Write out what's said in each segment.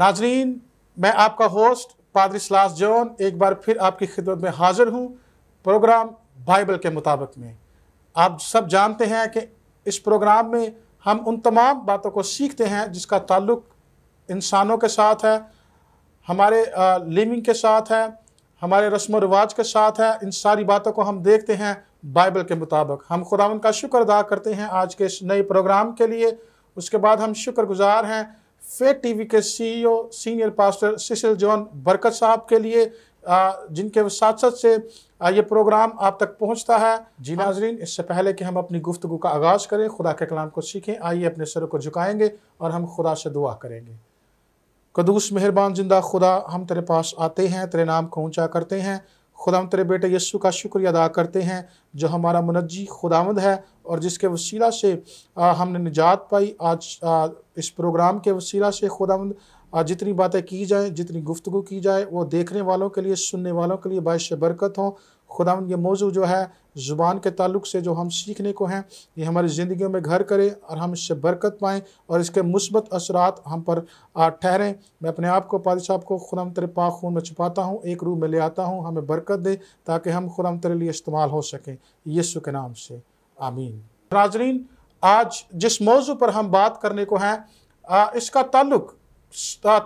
नाजरीन मैं आपका होस्ट पादरी सलास जॉन एक बार फिर आपकी खिदमत में हाजिर हूँ प्रोग्राम बाइबल के मुताबिक में आप सब जानते हैं कि इस प्रोग्राम में हम उन तमाम बातों को सीखते हैं जिसका ताल्लुक इंसानों के साथ है हमारे लिविंग के साथ है हमारे रस्म रिवाज के साथ है इन सारी बातों को हम देखते हैं बाइबल के मुताबिक हम खुदा का शुक्र अदा करते हैं आज के इस नए प्रोग्राम के लिए उसके बाद हम शुक्रगुजार हैं फेट टीवी के CEO senior pastor Cecil John Barkat साहब के लिए जिनके साथ साथ से ये प्रोग्राम आप तक पहुंचता है जी हाँ। नाजरीन इससे पहले कि हम अपनी गुफ्तगु का आगाज़ करें खुदा के कलाम को सीखें आइए अपने सरों को झुकाएंगे और हम खुदा से दुआ करेंगे कदूस मेहरबान जिंदा खुदा हम तेरे पास आते हैं तेरे नाम को ऊंचा करते हैं खुदाम तेरे बेटे यस्सु का शुक्रिया अदा करते हैं जो हमारा मुनजी खुदामद है और जिसके वसीला से हमने निजात पाई आज इस प्रोग्राम के वसीला से खुदामंद जितनी बातें की जाएँ जितनी गुफ्तु की जाए वो देखने वालों के लिए सुनने वालों के लिए बाश बरकत हों खुदा ये मौजू जो है ज़ुबान के ताल्लुक से जो हम सीखने को हैं ये हमारी ज़िंदगी में घर करें और हम इससे बरकत पाएँ और इसके मुस्बत असरात हम पर ठहरें मैं अपने आप को पाद साहब को खुदा तेरे पाक खून में छुपाता हूँ एक रूह में ले आता हूँ हमें बरकत दे ताकि हम खुदा तेरे लिए इस्तेमाल हो सकें यीशु के नाम से आमीन नाजरीन आज जिस मौजू पर हम बात करने को हैं इसका ताल्लुक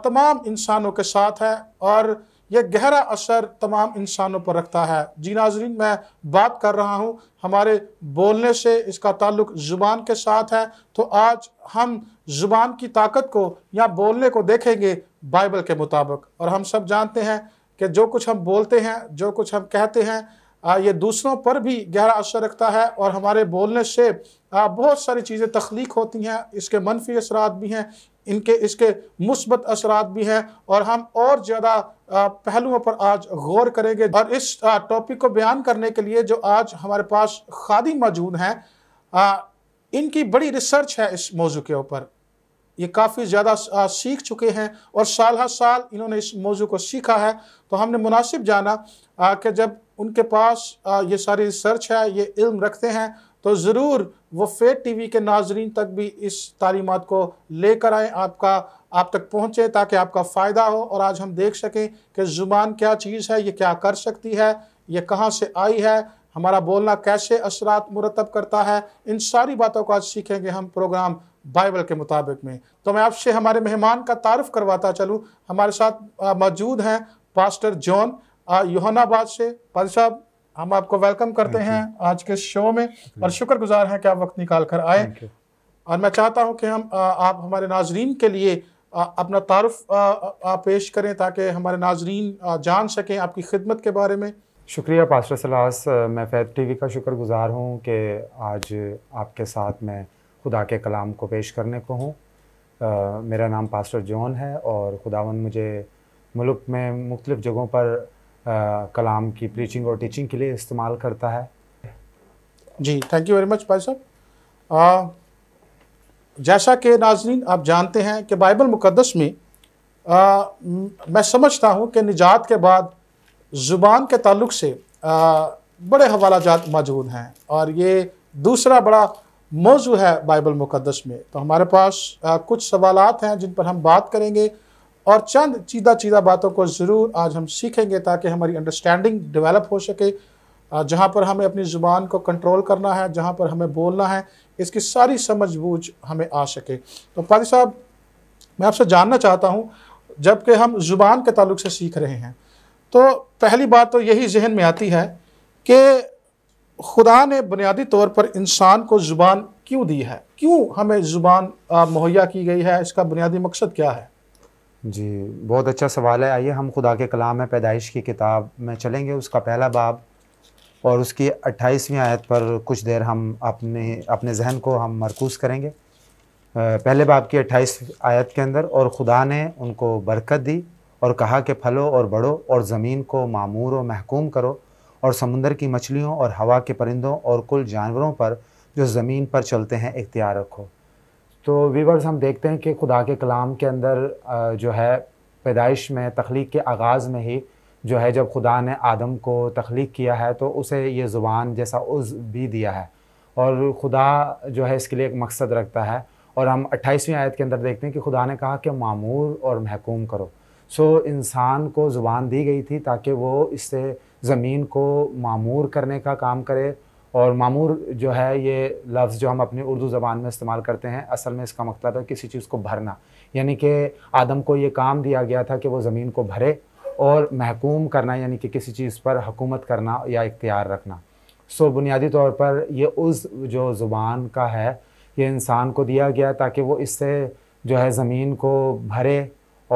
तमाम इंसानों के साथ है और यह गहरा असर तमाम इंसानों पर रखता है जी नाजरीन मैं बात कर रहा हूँ हमारे बोलने से इसका ताल्लुक ज़ुबान के साथ है तो आज हम ज़ुबान की ताकत को या बोलने को देखेंगे बाइबल के मुताबिक और हम सब जानते हैं कि जो कुछ हम बोलते हैं जो कुछ हम कहते हैं ये दूसरों पर भी गहरा असर रखता है और हमारे बोलने से बहुत सारी चीज़ें तख्लीक होती हैं इसके मनफी असरात भी हैं इनके इसके मुस्बत असरात भी हैं और हम और ज़्यादा पहलुओं पर आज गौर करेंगे और इस टॉपिक को बयान करने के लिए जो आज हमारे पास खादी मौजूद हैं इनकी बड़ी रिसर्च है इस मौजू के ऊपर ये काफ़ी ज़्यादा सीख चुके हैं और साल हर साल इन्होंने इस मौजू को सीखा है तो हमने मुनासिब जाना कि जब उनके पास ये सारी रिसर्च है ये इल्म रखते हैं तो ज़रूर वफ़े टी वी के नाजरीन तक भी इस तालीमत को लेकर आएँ आपका आप तक पहुँचे ताकि आपका फ़ायदा हो और आज हम देख सकें कि ज़ुबान क्या चीज़ है ये क्या कर सकती है ये कहाँ से आई है हमारा बोलना कैसे असरात मुरतब करता है इन सारी बातों को आज सीखेंगे हम प्रोग्राम बाइबल के मुताबिक में तो मैं आपसे हमारे मेहमान का तारफ़ करवाता चलूँ हमारे साथ मौजूद हैं पास्टर जॉन योहनाबाद से पाद साहब हम आपको वेलकम करते हैं आज के शो में और शुक्रगुजार हैं कि आप वक्त निकाल कर आए और मैं चाहता हूं कि हम आप हमारे नाजरीन के लिए अपना तारफ पेश करें ताकि हमारे नाजरीन जान सकें आपकी खिदमत के बारे में शुक्रिया पास्टर सलास मैं फैद टी वी का शुक्रगुजार हूँ कि आज आपके साथ मैं खुदा के कलाम को पेश करने को हूँ मेरा नाम पास्टर जॉन है और खुदावन मुझे मुल्क में मुख्तलिफ़ जगहों पर कलाम की प्रीचिंग और टीचिंग के लिए इस्तेमाल करता है जी थैंक यू वेरी मच भाई साहब जैसा कि नाजरीन आप जानते हैं कि बाइबल मुकदस में आ, मैं समझता हूँ कि निजात के बाद ज़ुबान के तल्लक से आ, बड़े हवाला जात मौजूद हैं और ये दूसरा बड़ा मौजू है बाइबल मुकदस में तो हमारे पास आ, कुछ सवाल हैं जिन पर हम बात करेंगे और चंद चीदा चीदा बातों को ज़रूर आज हम सीखेंगे ताकि हमारी अंडरस्टैंडिंग डेवलप हो सके जहाँ पर हमें अपनी ज़ुबान को कंट्रोल करना है जहाँ पर हमें बोलना है इसकी सारी समझ बूझ हमें आ सके तो पादी साहब मैं आपसे जानना चाहता हूँ जबकि हम ज़ुबान के ताल्लुक से सीख रहे हैं तो पहली बात तो यही जहन में आती है कि खुदा ने बुनियादी तौर पर इंसान को ज़ुबान क्यों दी है क्यों हमें ज़ुबान मुहैया की गई है इसका बुनियादी मकसद क्या है जी बहुत अच्छा सवाल है आइए हम खुदा के कलाम में पैदाइश की किताब में चलेंगे उसका पहला बाब और उसकी अट्ठाईसवीं आयत पर कुछ देर हम अपने अपने जहन को हम मरकूज़ करेंगे पहले बाब की अट्ठाईस आयत के अंदर और खुदा ने उनको बरकत दी और कहा कि फलो और बढ़ो और ज़मीन को मामूर व महकूम करो और समुंदर की मछलियों और हवा के परिंदों और कुल जानवरों पर जो ज़मीन पर चलते हैं इख्तियार रखो तो वीवर्स हम देखते हैं कि खुदा के कलाम के अंदर जो है पैदाइश में तख्लीक के आगाज़ में ही जो है जब खुदा ने आदम को तख्लीक किया है तो उसे ये ज़ुबान जैसा उज भी दिया है और खुदा जो है इसके लिए एक मकसद रखता है और हम अट्ठाईसवीं आयत के अंदर देखते हैं कि खुदा ने कहा कि मामूर और महकूम करो सो इंसान को ज़ुबान दी गई थी ताकि वो इससे ज़मीन को मामूर करने का काम करे और मामूर जो है ये लफ्ज़ जो हम अपनी उर्दू ज़बान में इस्तेमाल करते हैं असल में इसका मतलब है किसी चीज़ को भरना यानी कि आदम को ये काम दिया गया था कि वो ज़मीन को भरे और महकूम करना यानी कि किसी चीज़ पर हकूमत करना या इख्तियार रखना सो बुनियादी तौर पर ये उस जो ज़ुबान का है ये इंसान को दिया गया ताकि वो इससे जो है ज़मीन को भरे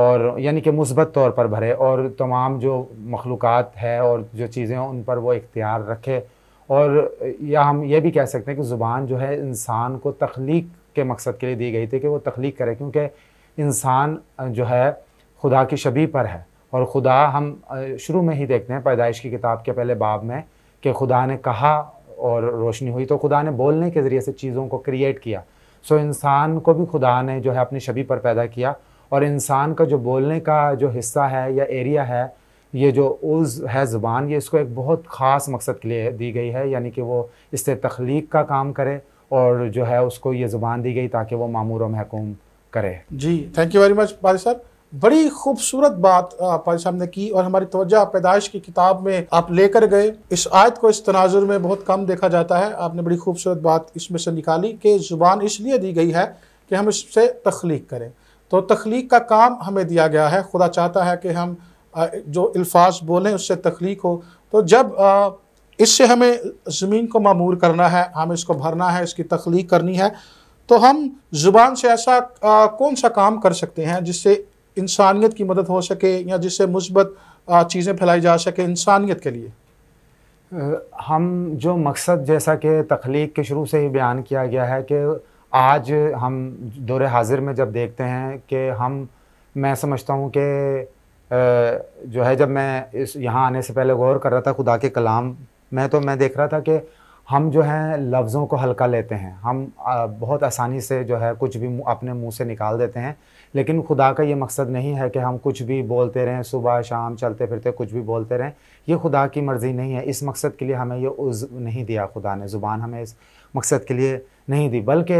और यानी कि मुसबत तौर पर भरे और तमाम जो मखलूक़ात है और जो चीज़ें उन पर वो इख्तियार रखे और या हम ये भी कह सकते हैं कि ज़ुबान जो है इंसान को तख्लीक के मकसद के लिए दी गई थी कि वो तख्लीक करे क्योंकि इंसान जो है खुदा की शबी पर है और खुदा हम शुरू में ही देखते हैं पैदाइश की किताब के पहले बाब में कि खुदा ने कहा और रोशनी हुई तो खुदा ने बोलने के ज़रिए से चीज़ों को क्रिएट किया सो इंसान को भी खुदा ने जो है अपनी शबी पर पैदा किया और इंसान का जो बोलने का जो हिस्सा है या एरिया है ये जो उज़ है ज़बान ये इसको एक बहुत ख़ास मकसद के लिए दी गई है यानी कि वो इससे तख्लीक का काम करे और जो है उसको ये ज़ुबान दी गई ताकि वो मामूर महकूम करे जी थैंक यू वेरी मच पारी साहब बड़ी खूबसूरत बात पारी साहब ने की और हमारी तोज्जा पैदाइश की किताब में आप लेकर गए इस आयत को इस तनाजुर में बहुत कम देखा जाता है आपने बड़ी खूबसूरत बात इसमें से निकाली कि ज़ुबान इसलिए दी गई है कि हम इससे तख्लीक करें तो तख्लीक का काम हमें दिया गया है खुदा चाहता है कि हम जो अल्फाज बोलें उससे तख्लीक हो तो जब इससे हमें ज़मीन को मामूर करना है हमें इसको भरना है इसकी तख्लीक करनी है तो हम ज़ुबान से ऐसा कौन सा काम कर सकते हैं जिससे इंसानियत की मदद हो सके या जिससे मुस्बत चीज़ें फैलाई जा सके इंसानियत के लिए हम जो मकसद जैसा कि तख्लीक के शुरू से ही बयान किया गया है कि आज हम दौरे हाजिर में जब देखते हैं कि हम मैं समझता हूँ कि जो है जब मैं इस यहाँ आने से पहले गौर कर रहा था खुदा के कलाम में तो मैं देख रहा था कि हम जो है लफ्ज़ों को हल्का लेते हैं हम बहुत आसानी से जो है कुछ भी अपने मुंह से निकाल देते हैं लेकिन खुदा का ये मकसद नहीं है कि हम कुछ भी बोलते रहें सुबह शाम चलते फिरते कुछ भी बोलते रहें ये खुदा की मर्ज़ी नहीं है इस मकसद के लिए हमें ये उज़ नहीं दिया खुदा ने ज़ुबान हमें इस मकसद के लिए नहीं दी बल्कि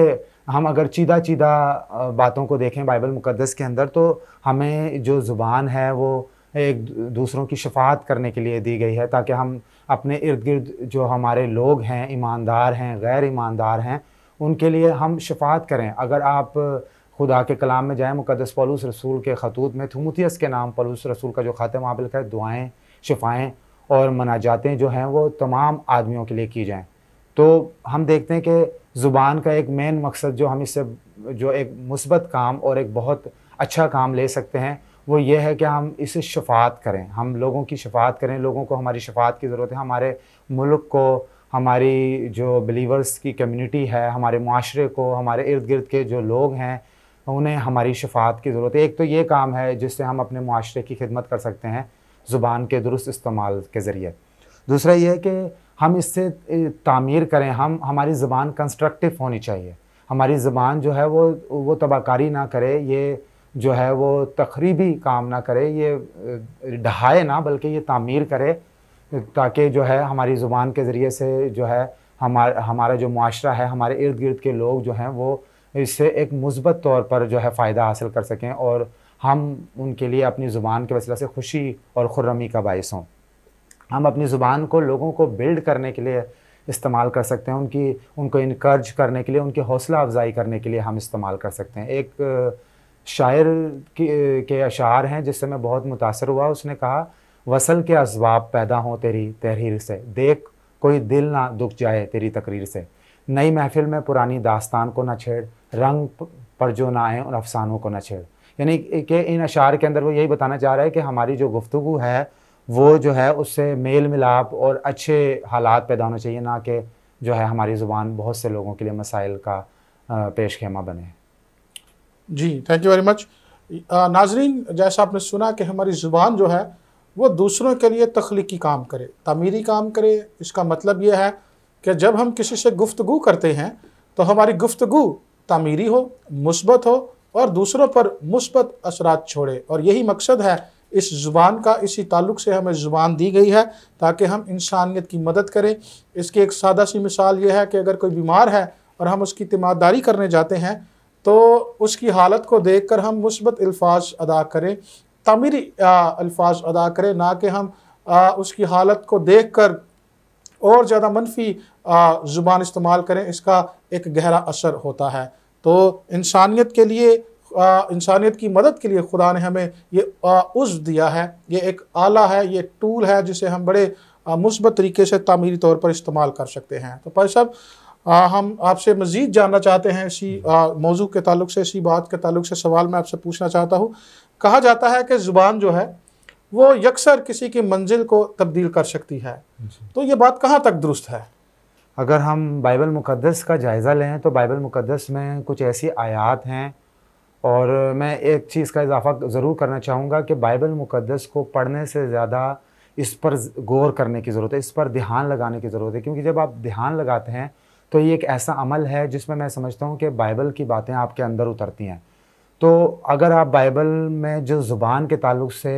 हम अगर चीदा चीदा बातों को देखें बाइबल मुक़दस के अंदर तो हमें जो ज़ुबान है वो एक दूसरों की शफात करने के लिए दी गई है ताकि हम अपने इर्द गिर्द जो हमारे लोग हैं ईमानदार हैं गैर ईमानदार हैं उनके लिए हम शफात करें अगर आप खुदा के कलाम में जाएँ मुक़दस पलूस रसूल के खतूत में थमूतियस के नाम पलूस रसूल का जो ख़त है वहाँ पर लिखा है दुआएँ शफाएँ और मनाजातें जो हैं वो तमाम आदमियों के लिए की जाएँ तो हम देखते हैं कि ज़ुबान का एक मेन मकसद जो हम इससे जो एक मुसबत काम और एक बहुत अच्छा काम ले सकते हैं वो ये है कि हम इसे शफात करें हम लोगों की शफात करें लोगों को हमारी शफात की ज़रूरत है हमारे मुल्क को हमारी जो बिलीवर्स की कम्युनिटी है हमारे माशरे को हमारे इर्द गिर्द के जो लोग हैं उन्हें हमारी शफात की ज़रूरत है एक तो ये काम है जिससे हम अपने माशरे की खिदमत कर सकते हैं ज़ुबान के दुरुस्त इस्तेमाल के ज़रिए दूसरा ये है कि हम इससे तामीर करें हम हमारी ज़बान कंस्ट्रक्टिव होनी चाहिए हमारी ज़बान जो है वो वो तबाकारी ना करे ये जो है वो तकरीबी काम ना करे ये ढहाए ना बल्कि ये तामीर करे ताकि जो है हमारी ज़ुबान के ज़रिए से जो है हमार हमारा जो माशरा है हमारे इर्द गिर्द के लोग जो हैं वो इससे एक मुस्बत तौर पर जो है फ़ायदा हासिल कर सकें और हम उनके लिए अपनी ज़ुबान के वसला से खुशी और खुर्रमी का बायस हों हम अपनी ज़ुबान को लोगों को बिल्ड करने के लिए इस्तेमाल कर सकते हैं उनकी उनको इनकर्ज करने के लिए उनकी हौसला अफजाई करने के लिए हम इस्तेमाल कर सकते हैं एक शायर के अशार हैं जिससे मैं बहुत मुतासर हुआ उसने कहा वसल के असबाब पैदा हों तेरी तहरीर से देख कोई दिल ना दुख जाए तेरी तकरीर से नई महफिल में पुरानी दास्तान को ना छेड़ रंग पर जो ना आए उन अफ़सानों को ना छेड़ यानी कि इन अशार के अंदर वो यही बताना चाह रहा है कि हमारी जो गुफ्तु है वो जो है उससे मेल मिलाप और अच्छे हालात पैदा होने चाहिए ना कि जो है हमारी ज़ुबान बहुत से लोगों के लिए मसाइल का पेश खेमा बने जी थैंक यू वेरी मच नाजरीन जैसा आपने सुना कि हमारी ज़ुबान जो है वो दूसरों के लिए तख्लीकी काम करे तमीरी काम करे इसका मतलब ये है कि जब हम किसी से गुफ्तगु करते हैं तो हमारी गुफ्तगु तमीरी हो मुस्बत हो और दूसरों पर मुस्बत असरात छोड़े और यही मकसद है इस ज़ुबान का इसी ताल्लुक से हमें ज़ुबान दी गई है ताकि हम इंसानियत की मदद करें इसकी एक सादा सी मिसाल यह है कि अगर कोई बीमार है और हम उसकी तिमादारी करने जाते हैं तो उसकी हालत को देख कर हम मुसबत अल्फाज अदा करें तमीरी अल्फाज अदा करें ना कि हम आ, उसकी हालत को देख कर और ज़्यादा मनफी ज़ुबान इस्तेमाल करें इसका एक गहरा असर होता है तो इंसानियत के लिए इंसानियत की मदद के लिए खुदा ने हमें ये उज़ दिया है ये एक आला है ये टूल है जिसे हम बड़े मुस्बत तरीके से तामीरी तौर पर इस्तेमाल कर सकते हैं तो भाई साहब हम आपसे मज़ीद जानना चाहते हैं इसी मौजू के तल्ल से इसी बात के तल्ल से सवाल मैं आपसे पूछना चाहता हूँ कहा जाता है कि ज़ुबान जो है वो यकसर किसी की मंजिल को तब्दील कर सकती है तो ये बात कहाँ तक दुरुस्त है अगर हम बाइबल मुक़दस का जायज़ा लें तो बाइबल मुक़दस में कुछ ऐसी आयात हैं और मैं एक चीज़ का इजाफा ज़रूर करना चाहूँगा कि बाइबल मुक़दस को पढ़ने से ज़्यादा इस पर गौर करने की ज़रूरत है इस पर ध्यान लगाने की ज़रूरत है क्योंकि जब आप ध्यान लगाते हैं तो ये एक ऐसा अमल है जिसमें मैं समझता हूँ कि बाइबल की बातें आपके अंदर उतरती हैं तो अगर आप बाइबल में जो ज़ुबान के ताल्लुक से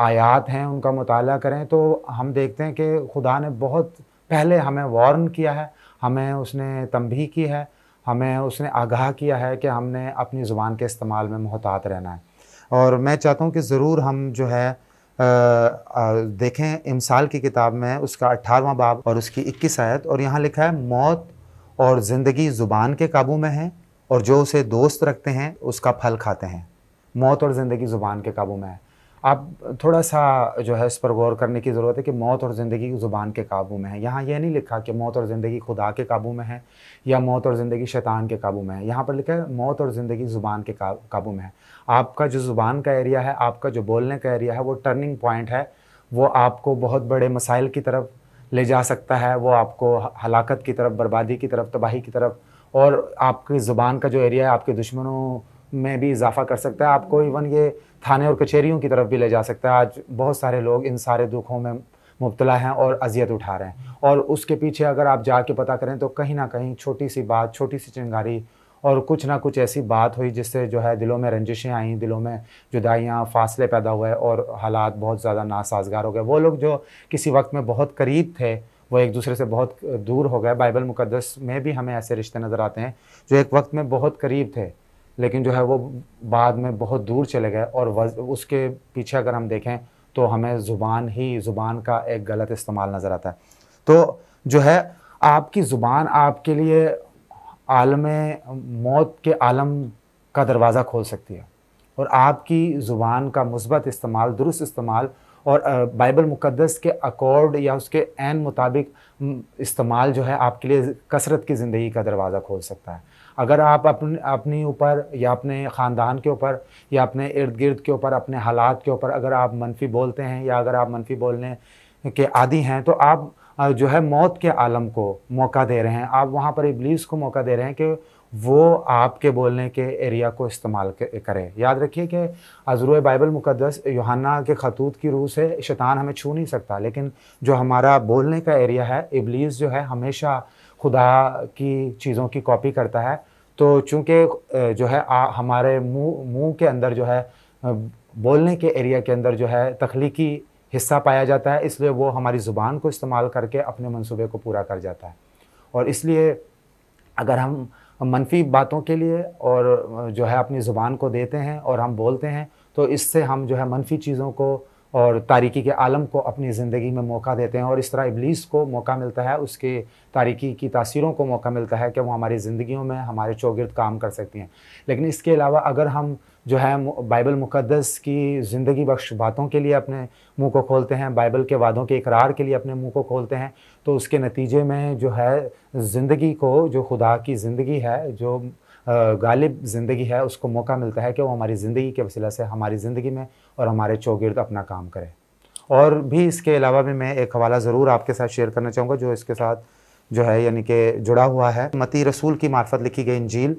आयात हैं उनका मताल करें तो हम देखते हैं कि खुदा ने बहुत पहले हमें वार्न किया है हमें उसने तंबी की है हमें उसने आगाह किया है कि हमने अपनी ज़ुबान के इस्तेमाल में महतात रहना है और मैं चाहता हूँ कि ज़रूर हम जो है आ, आ, देखें इमसाल की किताब में उसका अट्ठारवा बाब और उसकी इक्कीस आयत और यहाँ लिखा है मौत और ज़िंदगी ज़ुबान के काबू में है और जो उसे दोस्त रखते हैं उसका फल खाते हैं मौत और ज़िंदगी ज़ुबान के काबू में है आप थोड़ा सा जो है इस पर गौर करने की ज़रूरत है कि मौत और ज़िंदगी ज़ुबान के काबू में है यहाँ यह नहीं लिखा कि मौत और ज़िंदगी खुदा के काबू में है या मौत और ज़िंदगी शैतान के काबू में है यहाँ पर लिखा है मौत और ज़िंदगी ज़ुबान के काबू में है आपका जो ज़ुबान का एरिया है आपका जो बोलने का एरिया है वो टर्निंग पॉइंट है वो आपको बहुत बड़े मसाइल की तरफ ले जा सकता है वो आपको हलाकत की तरफ बर्बादी की तरफ तबाही की तरफ और आपकी ज़ुबान का जो एरिया है आपके दुश्मनों में भी इजाफा कर सकता है आपको इवन ये थाने और कचहरियों की तरफ भी ले जा सकता है आज बहुत सारे लोग इन सारे दुखों में मुबतला हैं और अजियत उठा रहे हैं और उसके पीछे अगर आप जाके पता करें तो कहीं ना कहीं छोटी सी बात छोटी सी चिंगारी और कुछ ना कुछ ऐसी बात हुई जिससे जो है दिलों में रंजिशें आईं दिलों में जुदाइयाँ फासले पैदा हुए और हालात बहुत ज़्यादा नासाजगार हो गए वो लोग जो किसी वक्त में बहुत करीब थे वो एक दूसरे से बहुत दूर हो गए बाइबल मुकदस में भी हमें ऐसे रिश्ते नज़र आते हैं जो एक वक्त में बहुत करीब थे लेकिन जो है वो बाद में बहुत दूर चले गए और उसके पीछे अगर हम देखें तो हमें ज़ुबान ही ज़ुबान का एक गलत इस्तेमाल नज़र आता है तो जो है आपकी ज़ुबान आपके लिए आलम मौत के आलम का दरवाज़ा खोल सकती है और आपकी ज़ुबान का मुसबत इस्तेमाल दुरुस्त इस्तेमाल और बाइबल मुकद्दस के अकॉर्ड या उसके एन मुताबिक इस्तेमाल जो है आपके लिए कसरत की ज़िंदगी का दरवाज़ा खोल सकता है अगर आप अपने अपने ऊपर या अपने ख़ानदान के ऊपर या अपने इर्द गिर्द के ऊपर अपने हालात के ऊपर अगर आप मनफी बोलते हैं या अगर आप मनफी बोलने के आदि हैं तो आप जो है मौत के आलम को मौका दे रहे हैं आप वहाँ पर इबलीस को मौका दे रहे हैं कि वो आपके बोलने के एरिया को इस्तेमाल करे याद रखिए कि अजरु बाइबल मुकदस योहाना के खतूत की रूह से शैतान हमें छू नहीं सकता लेकिन जो हमारा बोलने का एरिया है इबलीस जो है हमेशा खुदा की चीज़ों की कॉपी करता है तो चूँकि जो है आ, हमारे मुंह मुंह के अंदर जो है बोलने के एरिया के अंदर जो है तख्लीकी हिस्सा पाया जाता है इसलिए वो हमारी ज़ुबान को इस्तेमाल करके अपने मंसूबे को पूरा कर जाता है और इसलिए अगर हम मनफी बातों के लिए और जो है अपनी ज़ुबान को देते हैं और हम बोलते हैं तो इससे हम जो है मनफी चीज़ों को और तारीकी के आलम को अपनी ज़िंदगी में मौका देते हैं और इस तरह इबलीस को मौका मिलता है उसके तारीकी की तासीरों को मौका मिलता है कि वो हमारी ज़िंदगी में हमारे चौगिर्द काम कर सकती हैं लेकिन इसके अलावा अगर हम जो है बाइबल मुक़दस की ज़िंदगी बख्श बातों के लिए अपने मुंह को खोलते हैं बाइबल के वादों के इकरार के लिए अपने मुंह को खोलते हैं तो उसके नतीजे में जो है ज़िंदगी को जो खुदा की ज़िंदगी है जो गालिब ज़िंदगी है उसको मौका मिलता है कि वो हमारी ज़िंदगी के वसीला से हमारी ज़िंदगी में और हमारे चौगिर्द अपना काम करें और भी इसके अलावा भी मैं एक हवाला ज़रूर आपके साथ शेयर करना चाहूँगा जो इसके साथ जो है यानी कि जुड़ा हुआ है मती रसूल की मार्फत लिखी गई इंजील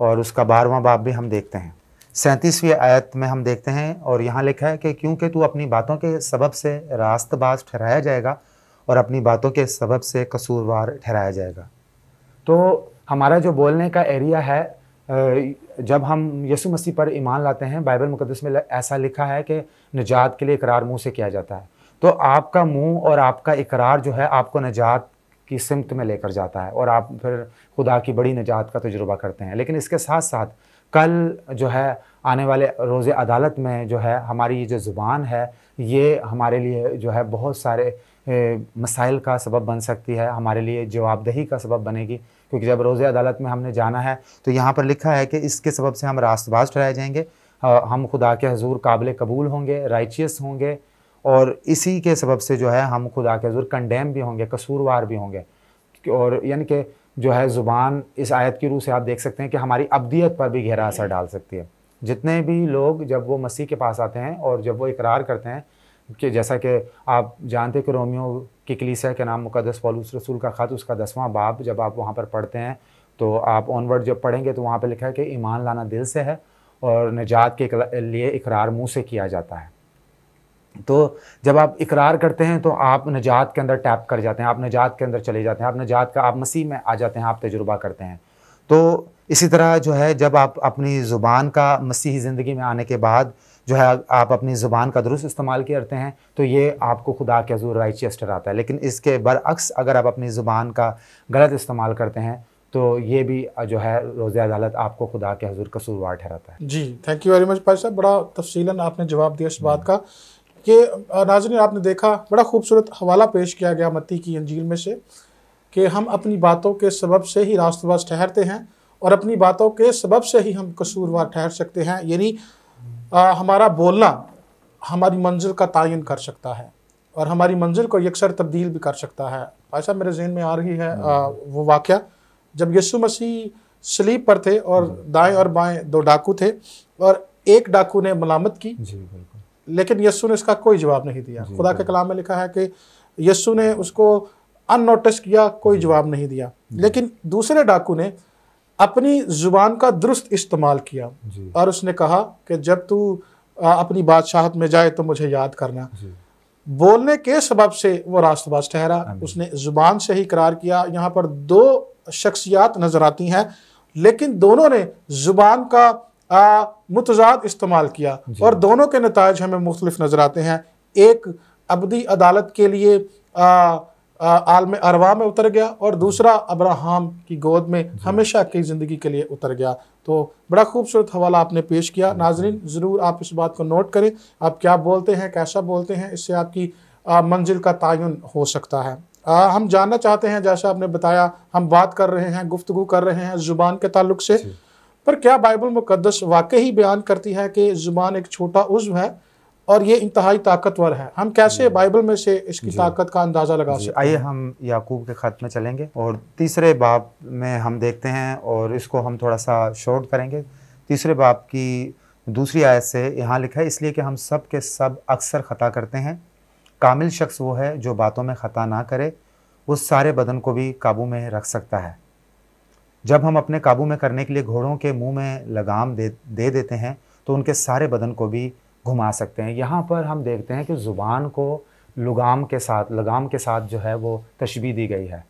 और उसका बारहवां बाप भी हम देखते हैं सैंतीसवीं आयत में हम देखते हैं और यहाँ लिखा है कि क्योंकि तू अपनी बातों के सबब से रास्त बाज ठहराया जाएगा और अपनी बातों के सबब से कसूरवार ठहराया जाएगा तो हमारा जो बोलने का एरिया है जब हम यसु मसीह पर ईमान लाते हैं बाइबल मुकदस में ऐसा लिखा है कि निजात के लिए इकरार मुंह से किया जाता है तो आपका मुंह और आपका इकरार जो है आपको निजात की सिमत में लेकर जाता है और आप फिर खुदा की बड़ी निजात का तजुर्बा करते हैं लेकिन इसके साथ साथ कल जो है आने वाले रोज़ अदालत में जो है हमारी ये जो ज़ुबान है ये हमारे लिए जो है बहुत सारे मसाइल का सबब बन सकती है हमारे लिए जवाबदही का सबब बनेगी क्योंकि जब रोज़ अदालत में हमने जाना है तो यहाँ पर लिखा है कि इसके सबब से हम रास्तबाज ठहराए जाएंगे हम खुदा के हजूर काबिल कबूल होंगे राइचियस होंगे और इसी के सबब से जो है हम खुदा के हजूर कंडेम भी होंगे कसूरवार भी होंगे और यानी कि जो है ज़ुबान इस आयत की रूह से आप देख सकते हैं कि हमारी अबदियत पर भी गहरा असर डाल सकती है जितने भी लोग जब वो मसीह के पास आते हैं और जब वो इकरार करते हैं कि जैसा कि आप जानते कि रोमियो की कलीसिया के नाम मुकदस पलूस रसूल का ख़त उसका दसवां बाप जब आप वहाँ पर पढ़ते हैं तो आप ऑनवर्ड जब पढ़ेंगे तो वहाँ पर लिखा है कि ईमान लाना दिल से है और निजात के लिए इकरार मुँह से किया जाता है तो जब आप इकरार करते हैं तो आप निजात के अंदर टैप कर जाते हैं आप निजात के अंदर चले जाते हैं आप निजात का आप मसीह में आ जाते हैं आप तजुर्बा करते हैं तो इसी तरह जो है जब आप अपनी ज़ुबान का मसीह ज़िंदगी में आने के बाद जो है आप अपनी ज़ुबान का दुरुस्त इस्तेमाल करते हैं तो ये आपको खुदा के हजूर राइचियस ठहराता है लेकिन इसके बरअक्स अगर आप अपनी ज़ुबान का गलत इस्तेमाल करते हैं तो ये भी जो है रोज़ अदालत आपको खुदा के हजूर कसूरवार ठहराता है जी थैंक यू वेरी मच भाई साहब बड़ा तफसीला आपने जवाब दिया इस बात का कि नाजन आपने देखा बड़ा खूबसूरत हवाला पेश किया गया मत्ती की अंजील में से कि हम अपनी बातों के सबब से ही रास्तवास ठहरते हैं और अपनी बातों के सबब से ही हम कसूरवार ठहर सकते हैं यानी आ, हमारा बोलना हमारी मंजिल का तयन कर सकता है और हमारी मंजिल को यकसर तब्दील भी कर सकता है ऐसा मेरे जहन में आ रही है आ, वो वाक़ जब यीशु मसीह स्लीप पर थे और दाएं और बाएं दो डाकू थे और एक डाकू ने मलामत की लेकिन यस्सु ने इसका कोई जवाब नहीं दिया खुदा के कलाम में लिखा है कि यस्सु ने उसको अननोटिस किया कोई जवाब नहीं दिया लेकिन दूसरे डाकू ने अपनी जुबान का दुरुस्त इस्तेमाल किया और उसने कहा कि जब तू अपनी बादशाहत में जाए तो मुझे याद करना बोलने के सबब से वो रास्तबाज ठहरा हाँ उसने ज़ुबान से ही करार किया यहाँ पर दो शख्सियात नज़र आती हैं लेकिन दोनों ने ज़ुबान का मुतजाद इस्तेमाल किया और दोनों के नतज हमें मुख्तलिफ नज़र आते हैं एक अबदी अदालत के लिए आ, आलम अरवा में उतर गया और दूसरा अब्राहम की गोद में हमेशा की ज़िंदगी के लिए उतर गया तो बड़ा खूबसूरत हवाला आपने पेश किया नाजरीन ज़रूर आप इस बात को नोट करें आप क्या बोलते हैं कैसा बोलते हैं इससे आपकी मंजिल का तयन हो सकता है आ, हम जानना चाहते हैं जैसा आपने बताया हम बात कर रहे हैं गुफ्तु कर रहे हैं ज़ुबान के तल्ल से पर क्या बाइबल मुक़दस वाकई ही बयान करती है कि ज़ुबान एक छोटा उज्व है और ये इंतहाई ताकतवर है हम कैसे बाइबल में से इसकी ताकत का अंदाज़ा लगा सकते आइए हम याकूब के ख़त में चलेंगे और तीसरे बाप में हम देखते हैं और इसको हम थोड़ा सा शॉर्ट करेंगे तीसरे बाप की दूसरी आयत से यहाँ लिखा है इसलिए कि हम सब के सब अक्सर ख़ता करते हैं कामिल शख्स वो है जो बातों में ख़ता ना करे उस सारे बदन को भी काबू में रख सकता है जब हम अपने काबू में करने के लिए घोड़ों के मुंह में लगाम दे दे देते हैं तो उनके सारे बदन को भी घुमा सकते हैं यहाँ पर हम देखते हैं कि ज़ुबान को लगाम के साथ लगाम के साथ जो है वो तशबी दी गई है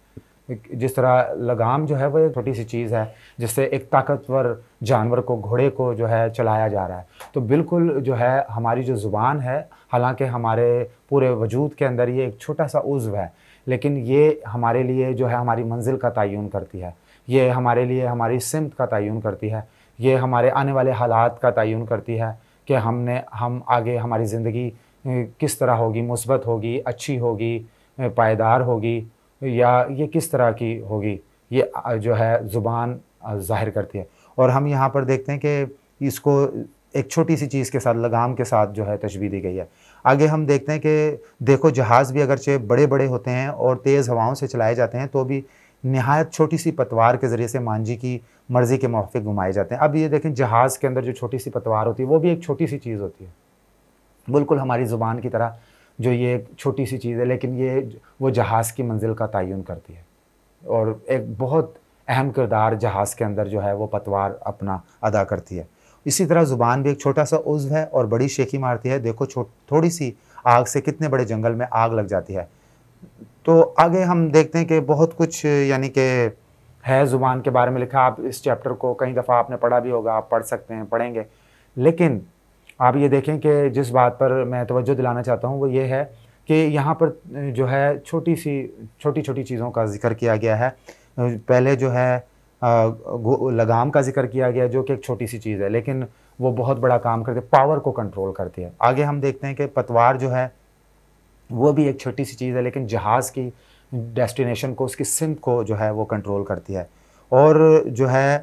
जिस तरह लगाम जो है वो एक छोटी सी चीज़ है जिससे एक ताकतवर जानवर को घोड़े को जो है चलाया जा रहा है तो बिल्कुल जो है हमारी जो ज़ुबान है हालांकि हमारे पूरे वजूद के अंदर ये एक छोटा सा उज्व है लेकिन ये हमारे लिए जो है हमारी मंजिल का तयन करती है ये हमारे लिए हमारी सिमत का तयन करती है ये हमारे आने वाले हालात का तयन करती है कि हमने हम आगे हमारी ज़िंदगी किस तरह होगी मुस्बत होगी अच्छी होगी पायदार होगी या ये किस तरह की होगी ये जो है ज़ुबान ज़ाहिर करती है और हम यहाँ पर देखते हैं कि इसको एक छोटी सी चीज़ के साथ लगाम के साथ जो है तशबी दी गई है आगे हम देखते हैं कि देखो जहाज़ भी अगरचे बड़े बड़े होते हैं और तेज़ हवाओं से चलाए जाते हैं तो भी नहायत छोटी सी पतवार के ज़रिए से मांझी की मर्ज़ी के मौके घुमाए जाते हैं अब ये देखें जहाज़ के अंदर जो छोटी सी पतवार होती है वो भी एक छोटी सी चीज़ होती है बिल्कुल हमारी ज़ुबान की तरह जो ये एक छोटी सी चीज़ है लेकिन ये वो जहाज़ की मंजिल का तयन करती है और एक बहुत अहम किरदार जहाज़ के अंदर जो है वो पतवार अपना अदा करती है इसी तरह ज़ुबान भी एक छोटा सा उज्व है और बड़ी शेखी मारती है देखो थोड़ी सी आग से कितने बड़े जंगल में आग लग जाती है तो आगे हम देखते हैं कि बहुत कुछ यानी कि है ज़ुबान के बारे में लिखा आप इस चैप्टर को कई दफ़ा आपने पढ़ा भी होगा आप पढ़ सकते हैं पढ़ेंगे लेकिन आप ये देखें कि जिस बात पर मैं तवज्जो दिलाना चाहता हूँ वो ये है कि यहाँ पर जो है छोटी सी छोटी छोटी चीज़ों का जिक्र किया गया है पहले जो है लगाम का जिक्र किया गया जो कि एक छोटी सी चीज़ है लेकिन वो बहुत बड़ा काम करती है पावर को कंट्रोल करती है आगे हम देखते हैं कि पतवार जो है वो भी एक छोटी सी चीज़ है लेकिन जहाज़ की डेस्टिनेशन को उसकी सिंध को जो है वो कंट्रोल करती है और जो है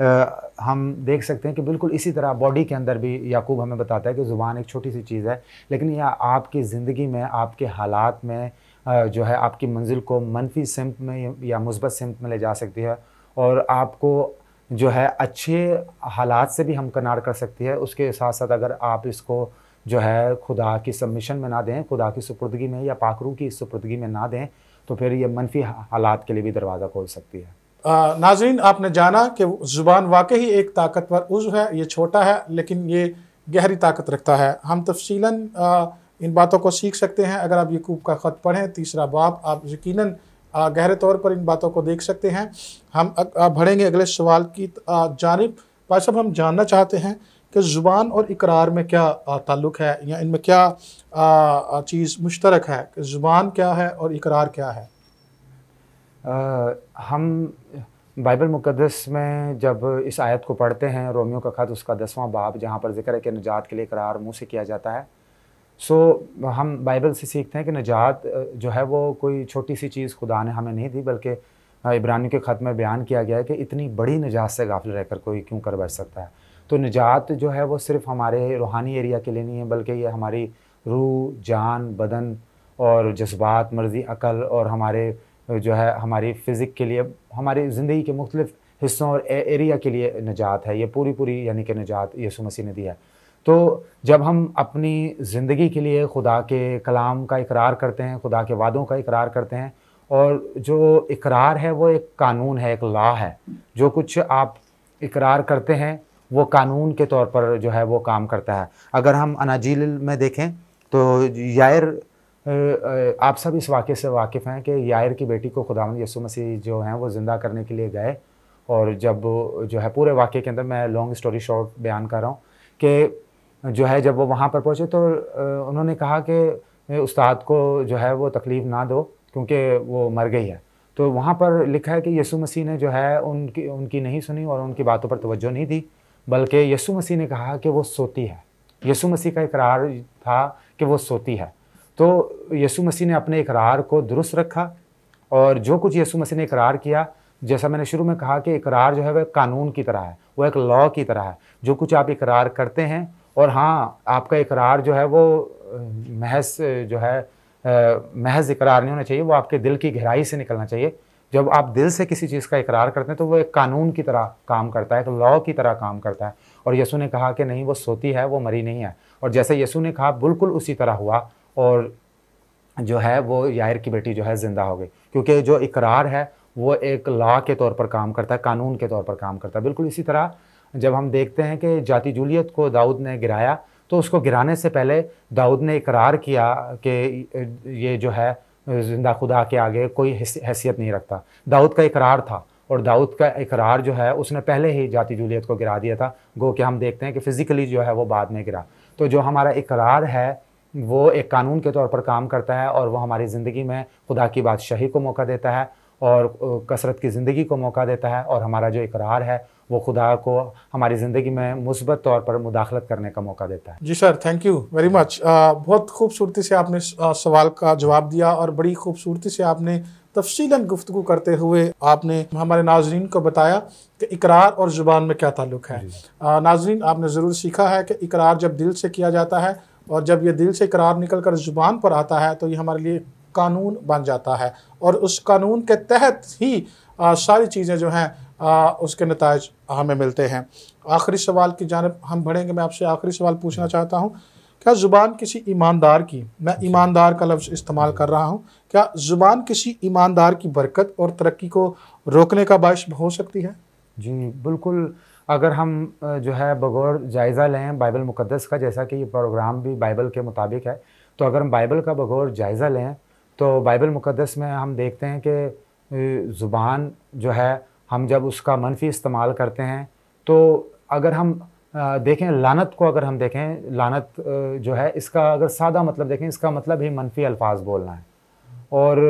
आ, हम देख सकते हैं कि बिल्कुल इसी तरह बॉडी के अंदर भी याकूब हमें बताता है कि ज़ुबान एक छोटी सी चीज़ है लेकिन यह आपकी ज़िंदगी में आपके हालात में आ, जो है आपकी मंजिल को मनफी सिमत में या मुसबत सिमत में ले जा सकती है और आपको जो है अच्छे हालात से भी हम कनार कर सकती है उसके साथ साथ अगर आप इसको जो है खुदा की सबमिशन में ना दें खुदा की सुपुर्दगी में या पाखरू की सुपुर्दगी में ना दें तो फिर ये मनफी हालात के लिए भी दरवाज़ा खोल सकती है आ, नाजरीन आपने जाना कि ज़ुबान वाकई ही एक ताकतवर उज़ है ये छोटा है लेकिन ये गहरी ताकत रखता है हम तफसीला इन बातों को सीख सकते हैं अगर आप यकूब का ख़त पढ़ें तीसरा बाप आप यकीन गहरे तौर पर इन बातों को देख सकते हैं हम बढ़ेंगे अगले सवाल की जानब भाई साहब हम जानना चाहते हैं कि ज़ुबान और इकरार में क्या ताल्लुक़ है या इनमें क्या चीज़ मुश्तरक है कि ज़ुबान क्या है और इकरार क्या है आ, हम बाइबल मुकदस में जब इस आयत को पढ़ते हैं रोमियो का ख़त उसका दसवां बाब जहाँ पर जिक्र है कि निजात के लिए करार मुँह से किया जाता है सो हम बाइबल से सीखते हैं कि निजात जो है वो कोई छोटी सी चीज़ खुदा ने हमें नहीं दी बल्कि इब्रानी के ख़त में बयान किया गया है कि इतनी बड़ी निजात से गाफिल रहकर कोई क्यों कर बच सकता है तो निजात जो है वो सिर्फ हमारे रूहानी एरिया के लिए नहीं है बल्कि ये हमारी रूह जान बदन और जज्बात मर्ज़ी अकल और हमारे जो है हमारी फ़िज़िक के लिए हमारी ज़िंदगी के मुख्तलिफ़ हिस्सों और एरिया के लिए निजात है ये पूरी पूरी यानी कि निजात यसु मसीह ने दिया है तो जब हम अपनी ज़िंदगी के लिए खुदा के कलाम का इकरार करते हैं खुदा के वादों का इकरार करते हैं और जो इकरार है वो एक कानून है एक ला है जो कुछ आप इकरार करते हैं वो कानून के तौर पर जो है वो काम करता है अगर हम अनाजील में देखें तो यायर आप सब इस वाक़े से वाकिफ़ हैं कि यायर की बेटी को खुदा यसु मसीह जो हैं वो ज़िंदा करने के लिए गए और जब जो है पूरे वाक़े के अंदर मैं लॉन्ग स्टोरी शॉर्ट बयान कर रहा हूँ कि जो है जब वो वहाँ पर पहुँचे तो उन्होंने कहा कि उस्ताद को जो है वो तकलीफ़ ना दो क्योंकि वो मर गई है तो वहाँ पर लिखा है कि यसु मसीह ने जो है उनकी उनकी नहीं सुनी और उनकी बातों पर तोज्जो नहीं दी बल्कि यसु मसीह ने कहा कि वो सोती है यसु मसीह का इकरार था कि वो सोती है तो यसु मसीह ने अपने इकरार को दुरुस्त रखा और जो कुछ यसु मसीह ने इकरार किया जैसा मैंने शुरू में कहा कि इकरार जो है वह कानून की तरह है वह एक लॉ की तरह है जो कुछ आप इकरार करते हैं और हाँ आपका इकरार जो है वो महज जो है महज इकरार नहीं होना चाहिए वो आपके दिल की गहराई से निकलना चाहिए जब आप दिल से किसी चीज़ का इकरार करते हैं तो वो एक कानून की तरह काम करता है एक लॉ की तरह काम करता है और यसु ने कहा कि नहीं वो सोती है वो मरी नहीं है और जैसे यसु ने कहा बिल्कुल उसी तरह हुआ और जो है वो याहिर की बेटी जो है ज़िंदा हो गई क्योंकि जो इकरार है वो एक लॉ के तौर पर काम करता है कानून के तौर पर काम करता है बिल्कुल इसी तरह जब हम देखते हैं कि जाति जूलियत को दाऊद ने गिराया तो उसको गिराने से पहले दाऊद ने इकरार किया कि ये जो है जिंदा खुदा के आगे कोई हैसियत नहीं रखता दाऊद का इकरार था और दाऊद का इकरार जो है उसने पहले ही जाति जूलियत को गिरा दिया था गो कि हम देखते हैं कि फ़िज़िकली जो है वो बाद में गिरा तो जो हमारा इकरार है वो एक कानून के तौर पर काम करता है और वो हमारी ज़िंदगी में खुदा की बादशाही को मौका देता है और कसरत की ज़िंदगी को मौका देता है और हमारा जो इकरार है वो खुदा को हमारी ज़िंदगी में मुस्बत तौर पर मुदाखलत करने का मौका देता है जी sir thank you very much बहुत खूबसूरती से आपने सवाल का जवाब दिया और बड़ी खूबसूरती से आपने तफसीला गुफ्तु करते हुए आपने हमारे नाजरन को बताया कि इकरार और ज़ुबान में क्या ताल्लुक़ है नाजरीन आपने ज़रूर सीखा है कि इकरार जब दिल से किया जाता है और जब यह दिल से इकरार निकल कर ज़ुबान पर आता है तो ये हमारे लिए कानून बन जाता है और उस कानून के तहत ही आ, सारी चीज़ें जो हैं आ, उसके नतज हमें मिलते हैं आखिरी सवाल की जानब हम बढ़ेंगे मैं आपसे आखिरी सवाल पूछना चाहता हूँ क्या ज़ुबान किसी ईमानदार की मैं ईमानदार का लफ्ज़ इस्तेमाल कर रहा हूँ क्या ज़ुबान किसी ईमानदार की बरकत और तरक्की को रोकने का बायस हो सकती है जी बिल्कुल अगर हम जो है बगौर जायज़ा लें बाइबल मुक़दस का जैसा कि ये प्रोग्राम भी बाइबल के मुताबिक है तो अगर हम बाइबल का बगौर जायज़ा लें तो बाइबल मुक़दस में हम देखते हैं कि ज़ुबान जो है हम जब उसका मनफी इस्तेमाल करते हैं तो अगर हम देखें लानत को अगर हम देखें लानत जो है इसका अगर सादा मतलब देखें इसका मतलब ही मनफी अल्फाज बोलना है और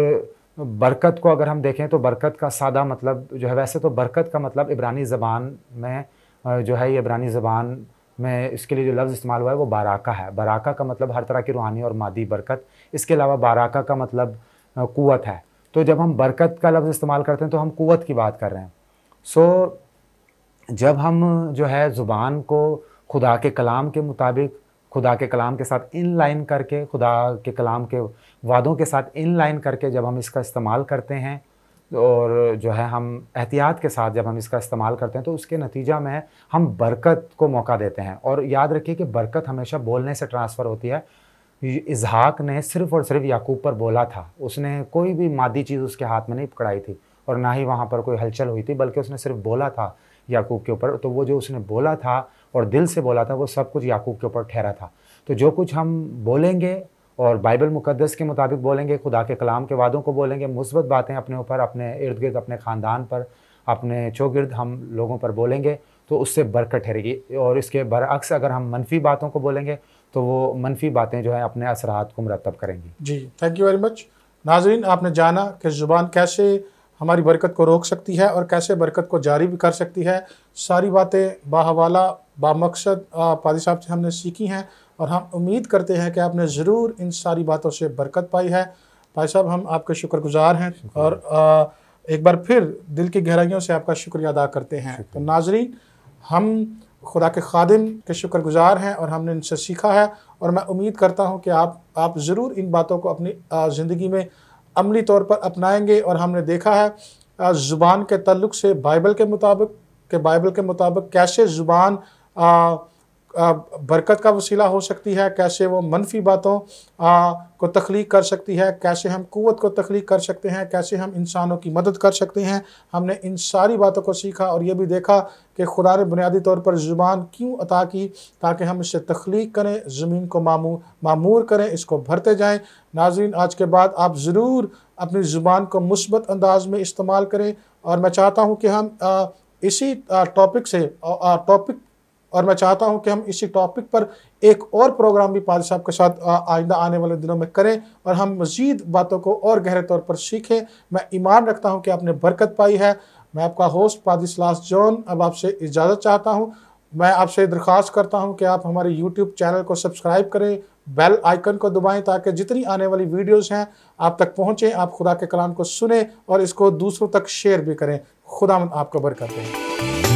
बरकत को अगर हम देखें तो बरकत का सादा मतलब जो है वैसे तो बरकत का मतलब इब्रानी ज़बान में जो है ये इब्रानी ज़बान में इसके लिए जो लफ्ज़ इस्तेमाल हुआ है वो बाराका है बाराका का मतलब हर तरह की रूहानी और मादी बरकत इसके अलावा बाराका का मतलब कुत है तो जब हम बरकत का लफ्ज़ इस्तेमाल करते हैं तो हम कुत की बात कर रहे हैं सो so, जब हम जो है ज़ुबान को खुदा के कलाम के मुताबिक खुदा के कलाम के साथ इन लाइन करके खुदा के कलाम के वादों के साथ इन लाइन करके जब हम इसका इस्तेमाल करते हैं और जो है हम एहतियात के साथ जब हम इसका इस्तेमाल करते हैं तो उसके नतीजा में हम बरकत को मौका देते हैं और याद रखिए कि बरकत हमेशा बोलने से ट्रांसफ़र होती है इजहाक ने सिर्फ़ और सिर्फ याकूब पर बोला था उसने कोई भी मादी चीज़ उसके हाथ में नहीं पकड़ाई थी और ना ही वहाँ पर कोई हलचल हुई थी बल्कि उसने सिर्फ बोला था याकूब के ऊपर तो वो जो उसने बोला था और दिल से बोला था वो सब कुछ याकूब के ऊपर ठहरा था तो जो कुछ हम बोलेंगे और बाइबल मुक़दस के मुताबिक बोलेंगे खुदा के कलाम के वादों को बोलेंगे मुस्बत बातें अपने ऊपर अपने इर्द गिर्द अपने ख़ानदान पर अपने चौगिर्द हम लोगों पर बोलेंगे तो उससे बरकत ठहरेगी और इसके बरअक्स अगर हम मनफी बातों को बोलेंगे तो वो मनफी बातें जो है अपने असरात को मरतब करेंगी जी थैंक यू वेरी मच नाजरीन आपने जाना कि ज़ुबान कैसे हमारी बरकत को रोक सकती है और कैसे बरकत को जारी भी कर सकती है सारी बातें बाहवाला बामकसद पादी साहब से हमने सीखी हैं और हम उम्मीद करते हैं कि आपने ज़रूर इन सारी बातों से बरकत पाई है भाई साहब हम आपके शुक्रगुजार हैं और एक बार फिर दिल की गहराइयों से आपका शुक्रिया अदा करते हैं तो नाजरीन हम खुदा के खादिम के शुक्रगुजार हैं और हमने इनसे सीखा है और मैं उम्मीद करता हूँ कि आप आप ज़रूर इन बातों को अपनी ज़िंदगी में अमली तौर पर अपनाएंगे और हमने देखा है ज़ुबान के तल्लुक से बाइबल के मुताबिक के बाइबल के मुताबिक कैसे ज़ुबान बरकत का वसीला हो सकती है कैसे वो मनफी बातों को तख्लीक कर सकती है कैसे हम कुत को तख्लीक कर सकते हैं कैसे हम इंसानों की मदद कर सकते हैं हमने इन सारी बातों को सीखा और ये भी देखा कि खुदा ने बुनियादी तौर पर ज़ुबान क्यों अता की ताकि हम इससे तख्लीक करें ज़मीन को मामू मामूर करें इसको भरते जाएं नाजरीन आज के बाद आप ज़रूर अपनी ज़ुबान को मुस्बत अंदाज़ में इस्तेमाल करें और मैं चाहता हूँ कि हम आ, इसी टॉपिक से टॉपिक और मैं चाहता हूं कि हम इसी टॉपिक पर एक और प्रोग्राम भी पाद साहब के साथ आइंदा आने वाले दिनों में करें और हम मज़ीद बातों को और गहरे तौर पर सीखें मैं ईमान रखता हूं कि आपने बरकत पाई है मैं आपका होस्ट पादी सलास जॉन अब आपसे इजाज़त चाहता हूं मैं आपसे दरख्वास्त करता हूं कि आप हमारे यूट्यूब चैनल को सब्सक्राइब करें बेल आइकन को दबाएं ताकि जितनी आने वाली वीडियोस हैं आप तक पहुंचें आप खुदा के कलाम को सुने और इसको दूसरों तक शेयर भी करें खुदा आपको बरकत दें